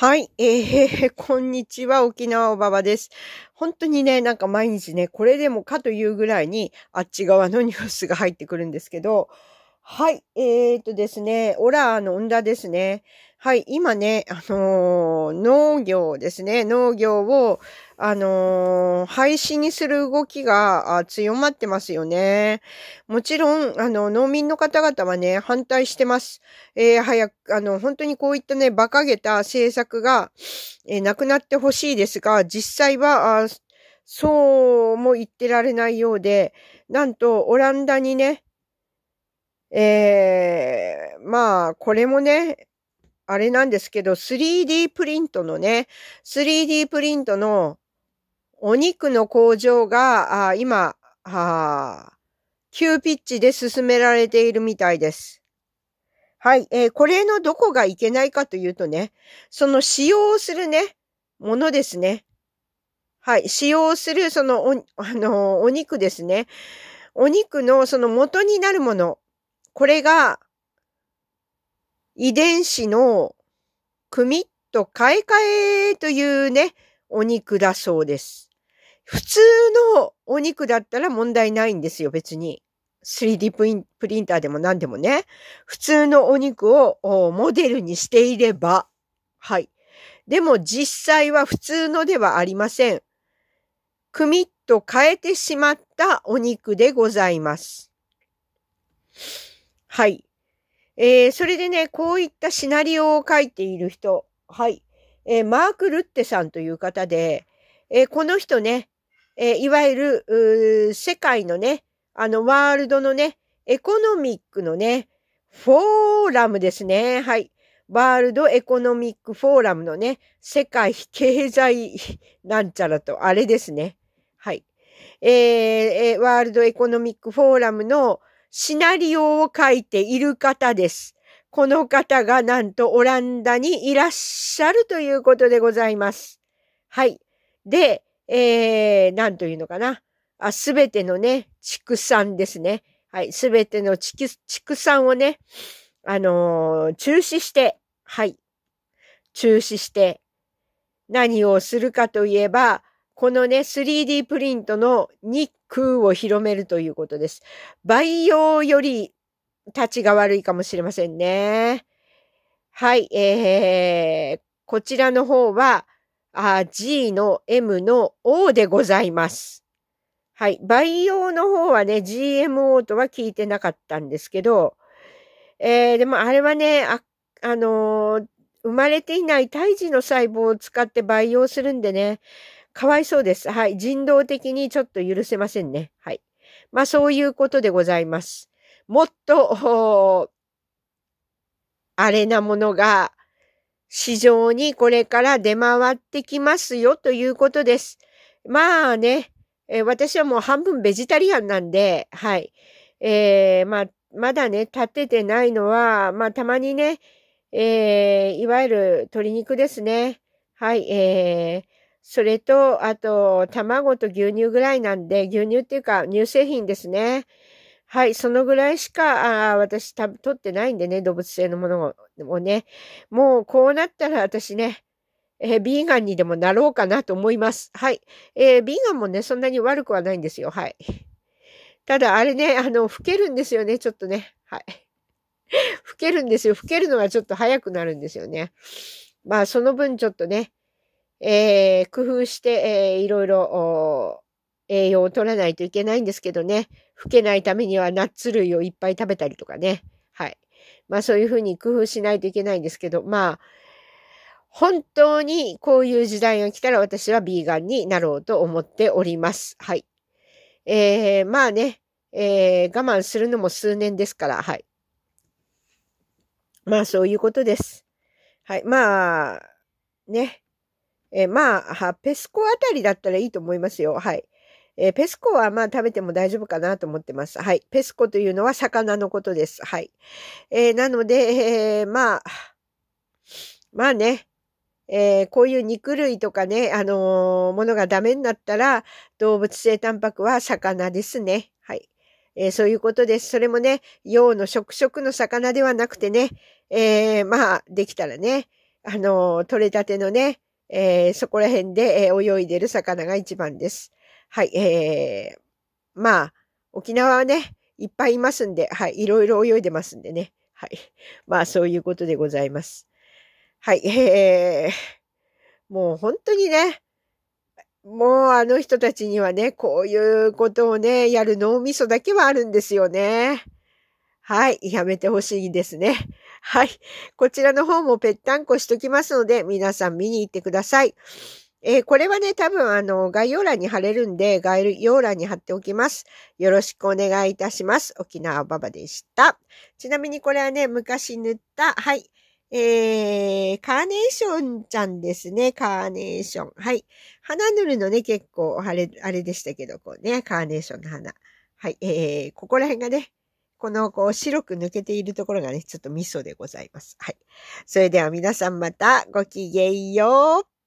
はい、えー、こんにちは、沖縄おばばです。本当にね、なんか毎日ね、これでもかというぐらいに、あっち側のニュースが入ってくるんですけど、はい。えー、っとですね、オラーの女田ですね。はい。今ね、あのー、農業ですね。農業を、あのー、廃止にする動きが強まってますよね。もちろん、あの、農民の方々はね、反対してます。えー、早く、あの、本当にこういったね、馬鹿げた政策が、えー、なくなってほしいですが、実際は、そうも言ってられないようで、なんと、オランダにね、えー、まあ、これもね、あれなんですけど、3D プリントのね、3D プリントのお肉の工場が、あ今あ、急ピッチで進められているみたいです。はい、えー、これのどこがいけないかというとね、その使用するね、ものですね。はい、使用するそのお、あのー、お肉ですね。お肉のその元になるものこれが遺伝子の組と買い替えというね、お肉だそうです。普通のお肉だったら問題ないんですよ、別に。3D プリンプリンターでも何でもね。普通のお肉をモデルにしていれば。はい。でも実際は普通のではありません。くみっと変えてしまったお肉でございます。はい。えー、それでね、こういったシナリオを書いている人、はい。えー、マーク・ルッテさんという方で、えー、この人ね、えー、いわゆる、世界のね、あの、ワールドのね、エコノミックのね、フォーラムですね。はい。ワールドエコノミックフォーラムのね、世界経済なんちゃらと、あれですね。はい。えー、ワールドエコノミックフォーラムの、シナリオを書いている方です。この方がなんとオランダにいらっしゃるということでございます。はい。で、えー、なんというのかな。すべてのね、畜産ですね。はい。すべての畜産をね、あのー、中止して、はい。中止して、何をするかといえば、このね、3D プリントの日空を広めるということです。培養より立ちが悪いかもしれませんね。はい、えー、こちらの方は、あ G の M の O でございます。はい。培養の方はね、GMO とは聞いてなかったんですけど、えー、でもあれはね、あ、あのー、生まれていない胎児の細胞を使って培養するんでね、かわいそうです。はい。人道的にちょっと許せませんね。はい。まあそういうことでございます。もっと、あれなものが市場にこれから出回ってきますよということです。まあね、えー、私はもう半分ベジタリアンなんで、はい。えー、まあ、まだね、立ててないのは、まあ、たまにね、えー、いわゆる鶏肉ですね。はい、えー、それと、あと、卵と牛乳ぐらいなんで、牛乳っていうか乳製品ですね。はい、そのぐらいしか、あ私多分取ってないんでね、動物性のものをね。もうこうなったら私ね、えー、ビーガンにでもなろうかなと思います。はい。えー、ビーガンもね、そんなに悪くはないんですよ。はい。ただ、あれね、あの、老けるんですよね、ちょっとね。はい。老けるんですよ。老けるのがちょっと早くなるんですよね。まあ、その分ちょっとね、えー、工夫して、えー、いろいろ栄養を取らないといけないんですけどね、老けないためにはナッツ類をいっぱい食べたりとかね。はい。まあそういうふうに工夫しないといけないんですけど、まあ、本当にこういう時代が来たら私はビーガンになろうと思っております。はい。えー、まあね、えー、我慢するのも数年ですから、はい。まあそういうことです。はい。まあ、ね。えー、まあ、ペスコあたりだったらいいと思いますよ。はい。えー、ペスコはまあ食べても大丈夫かなと思ってます。はい。ペスコというのは魚のことです。はい。えー、なので、えー、まあ、まあね、えー、こういう肉類とかね、あのー、ものがダメになったら、動物性タンパクは魚ですね。はい。えー、そういうことです。それもね、洋の食食の魚ではなくてね、えまあ、できたらね、あの取れたてのね、えー、そこら辺で、え泳いでる魚が一番です。はい、えー、まあ、沖縄はね、いっぱいいますんで、はい、いろいろ泳いでますんでね。はい。まあ、そういうことでございます。はい、えー、もう本当にね、もうあの人たちにはね、こういうことをね、やる脳みそだけはあるんですよね。はい、やめてほしいですね。はい。こちらの方もぺったんこしときますので、皆さん見に行ってください。えー、これはね、多分あの、概要欄に貼れるんで、概要欄に貼っておきます。よろしくお願いいたします。沖縄ばばでした。ちなみにこれはね、昔塗った、はい。えー、カーネーションちゃんですね。カーネーション。はい。花塗るのね、結構、あれ、あれでしたけど、こうね、カーネーションの花。はい。えー、ここら辺がね、このこう白く抜けているところがね、ちょっと味噌でございます。はい。それでは皆さんまたごきげんよう。